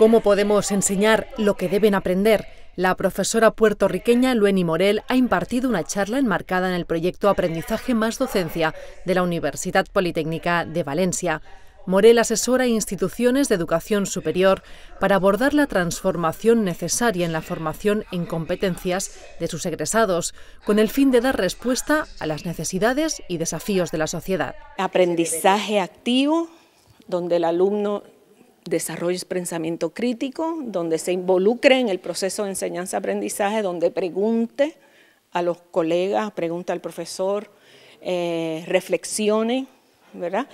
¿Cómo podemos enseñar lo que deben aprender? La profesora puertorriqueña Lueni Morel ha impartido una charla enmarcada en el proyecto Aprendizaje más Docencia de la Universidad Politécnica de Valencia. Morel asesora instituciones de educación superior para abordar la transformación necesaria en la formación en competencias de sus egresados, con el fin de dar respuesta a las necesidades y desafíos de la sociedad. Aprendizaje activo, donde el alumno desarrolles pensamiento crítico, donde se involucre en el proceso de enseñanza-aprendizaje, donde pregunte a los colegas, pregunte al profesor, eh, reflexione, ¿verdad?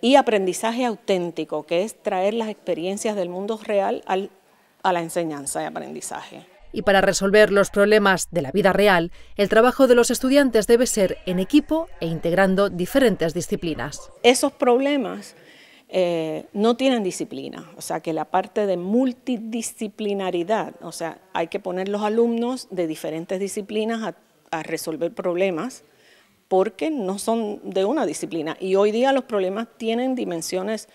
Y aprendizaje auténtico, que es traer las experiencias del mundo real a la enseñanza y aprendizaje. Y para resolver los problemas de la vida real, el trabajo de los estudiantes debe ser en equipo e integrando diferentes disciplinas. Esos problemas eh, no tienen disciplina, o sea que la parte de multidisciplinaridad, o sea, hay que poner los alumnos de diferentes disciplinas a, resolver problemas porque no son de una disciplina. Y hoy día los problemas tienen dimensiones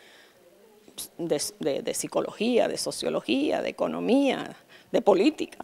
de psicología, de sociología, de economía, de política.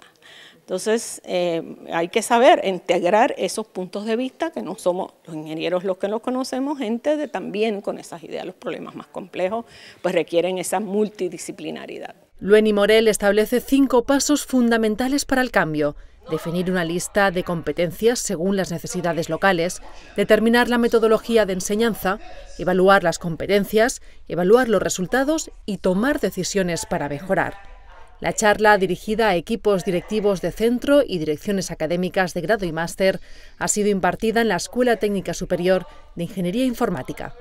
Entonces, eh, hay que saber integrar esos puntos de vista, que no somos los ingenieros los que los conocemos, gente de también con esas ideas, los problemas más complejos, pues requieren esa multidisciplinaridad. Lueni Morel establece cinco pasos fundamentales para el cambio. Definir una lista de competencias según las necesidades locales, determinar la metodología de enseñanza, evaluar las competencias, evaluar los resultados y tomar decisiones para mejorar. La charla, dirigida a equipos directivos de centro y direcciones académicas de grado y máster, ha sido impartida en la Escuela Técnica Superior de Ingeniería Informática.